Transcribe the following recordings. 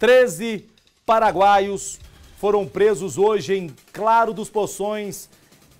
13 paraguaios foram presos hoje em Claro dos Poções,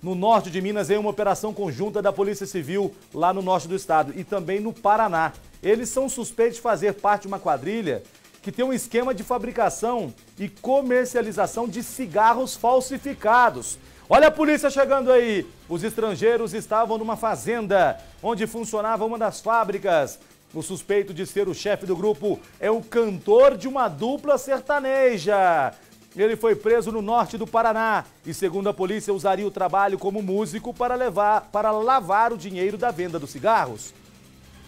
no norte de Minas, em uma operação conjunta da Polícia Civil lá no norte do estado e também no Paraná. Eles são suspeitos de fazer parte de uma quadrilha que tem um esquema de fabricação e comercialização de cigarros falsificados. Olha a polícia chegando aí! Os estrangeiros estavam numa fazenda onde funcionava uma das fábricas o suspeito de ser o chefe do grupo é o cantor de uma dupla sertaneja. Ele foi preso no norte do Paraná e, segundo a polícia, usaria o trabalho como músico para, levar, para lavar o dinheiro da venda dos cigarros.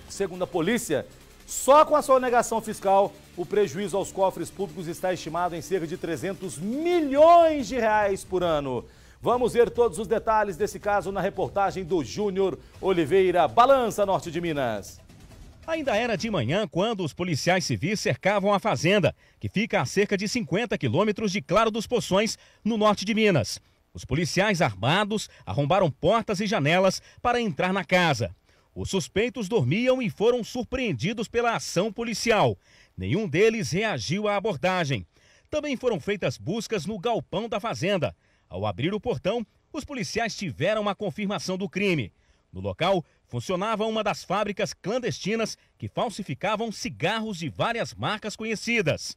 Segundo a polícia, só com a sua negação fiscal, o prejuízo aos cofres públicos está estimado em cerca de 300 milhões de reais por ano. Vamos ver todos os detalhes desse caso na reportagem do Júnior Oliveira. Balança Norte de Minas. Ainda era de manhã quando os policiais civis cercavam a fazenda, que fica a cerca de 50 quilômetros de Claro dos Poções, no norte de Minas. Os policiais armados arrombaram portas e janelas para entrar na casa. Os suspeitos dormiam e foram surpreendidos pela ação policial. Nenhum deles reagiu à abordagem. Também foram feitas buscas no galpão da fazenda. Ao abrir o portão, os policiais tiveram a confirmação do crime. No local, funcionava uma das fábricas clandestinas que falsificavam cigarros de várias marcas conhecidas.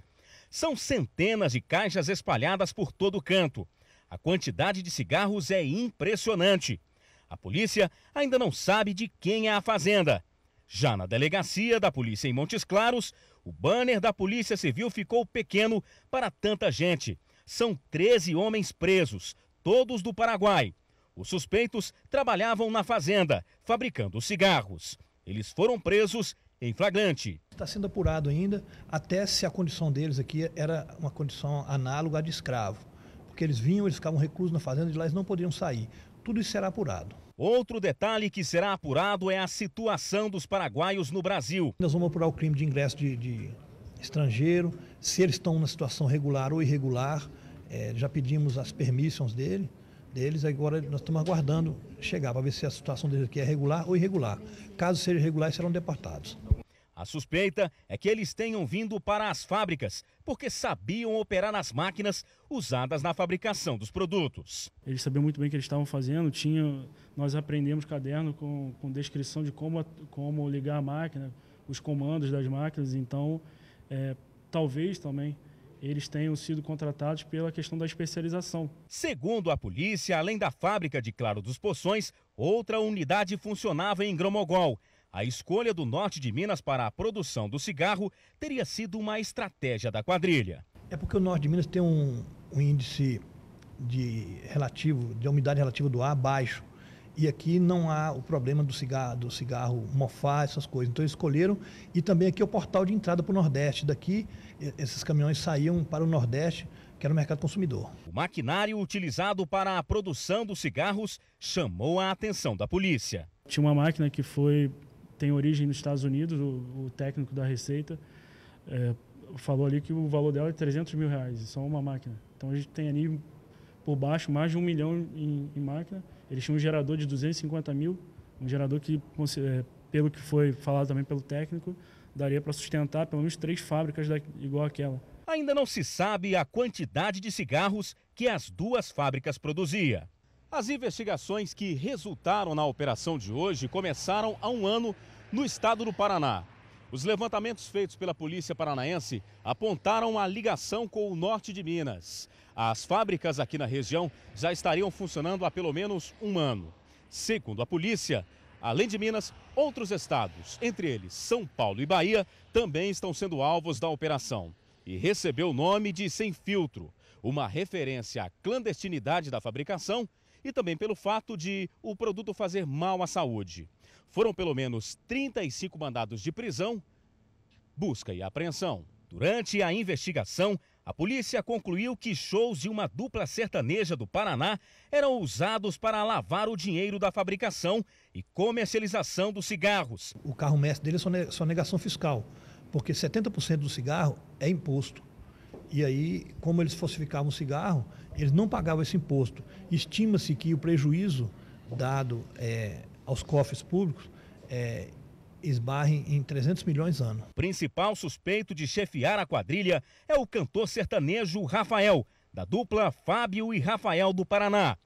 São centenas de caixas espalhadas por todo o canto. A quantidade de cigarros é impressionante. A polícia ainda não sabe de quem é a fazenda. Já na delegacia da polícia em Montes Claros, o banner da Polícia Civil ficou pequeno para tanta gente. São 13 homens presos, todos do Paraguai. Os suspeitos trabalhavam na fazenda, fabricando cigarros. Eles foram presos em flagrante. Está sendo apurado ainda, até se a condição deles aqui era uma condição análoga à de escravo. Porque eles vinham, eles ficavam reclusos na fazenda, de lá eles não poderiam sair. Tudo isso será apurado. Outro detalhe que será apurado é a situação dos paraguaios no Brasil. Nós vamos apurar o crime de ingresso de, de estrangeiro, se eles estão na situação regular ou irregular. É, já pedimos as permissões dele deles. Agora nós estamos aguardando chegar para ver se a situação deles aqui é regular ou irregular. Caso seja irregular, serão deportados. A suspeita é que eles tenham vindo para as fábricas, porque sabiam operar nas máquinas usadas na fabricação dos produtos. Eles sabiam muito bem o que eles estavam fazendo, tinha, nós aprendemos caderno com, com descrição de como, como ligar a máquina, os comandos das máquinas, então é, talvez também eles tenham sido contratados pela questão da especialização. Segundo a polícia, além da fábrica de Claro dos Poções, outra unidade funcionava em Gromogol. A escolha do norte de Minas para a produção do cigarro teria sido uma estratégia da quadrilha. É porque o norte de Minas tem um, um índice de relativo, de umidade relativa do ar baixo. E aqui não há o problema do cigarro, do cigarro mofar, essas coisas. Então eles escolheram. E também aqui é o portal de entrada para o Nordeste. Daqui, esses caminhões saíam para o Nordeste, que era o mercado consumidor. O maquinário utilizado para a produção dos cigarros chamou a atenção da polícia. Tinha uma máquina que foi tem origem nos Estados Unidos, o, o técnico da Receita é, falou ali que o valor dela é 300 mil reais, só uma máquina. Então a gente tem ali por baixo mais de um milhão em, em máquina. Eles tinham um gerador de 250 mil, um gerador que, é, pelo que foi falado também pelo técnico, daria para sustentar pelo menos três fábricas da, igual aquela. Ainda não se sabe a quantidade de cigarros que as duas fábricas produziam. As investigações que resultaram na operação de hoje começaram há um ano no estado do Paraná. Os levantamentos feitos pela polícia paranaense apontaram a ligação com o norte de Minas. As fábricas aqui na região já estariam funcionando há pelo menos um ano. Segundo a polícia, além de Minas, outros estados, entre eles São Paulo e Bahia, também estão sendo alvos da operação. E recebeu o nome de Sem Filtro, uma referência à clandestinidade da fabricação e também pelo fato de o produto fazer mal à saúde. Foram pelo menos 35 mandados de prisão, busca e apreensão. Durante a investigação, a polícia concluiu que shows de uma dupla sertaneja do Paraná eram usados para lavar o dinheiro da fabricação e comercialização dos cigarros. O carro mestre dele é sua negação fiscal, porque 70% do cigarro é imposto. E aí, como eles falsificavam o cigarro, eles não pagavam esse imposto. Estima-se que o prejuízo dado é, aos cofres públicos é, esbarre em 300 milhões ano. Principal suspeito de chefiar a quadrilha é o cantor sertanejo Rafael, da dupla Fábio e Rafael do Paraná.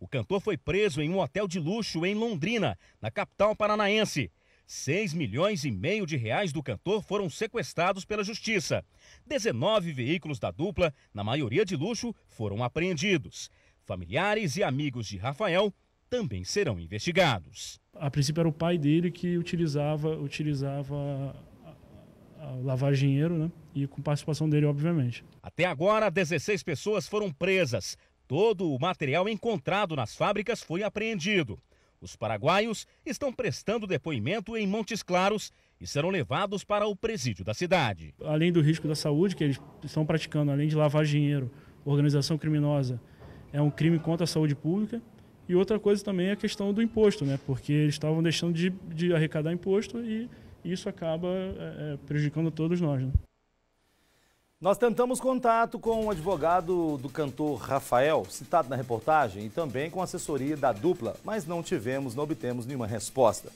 O cantor foi preso em um hotel de luxo em Londrina, na capital paranaense. 6 milhões e meio de reais do cantor foram sequestrados pela justiça. 19 veículos da dupla, na maioria de luxo, foram apreendidos. Familiares e amigos de Rafael também serão investigados. A princípio era o pai dele que utilizava utilizava lavar dinheiro, né? E com participação dele, obviamente. Até agora, 16 pessoas foram presas. Todo o material encontrado nas fábricas foi apreendido. Os paraguaios estão prestando depoimento em Montes Claros e serão levados para o presídio da cidade. Além do risco da saúde que eles estão praticando, além de lavar dinheiro, organização criminosa, é um crime contra a saúde pública. E outra coisa também é a questão do imposto, né? porque eles estavam deixando de, de arrecadar imposto e isso acaba é, é prejudicando todos nós. Né? Nós tentamos contato com o advogado do cantor Rafael, citado na reportagem, e também com assessoria da dupla, mas não tivemos, não obtemos nenhuma resposta.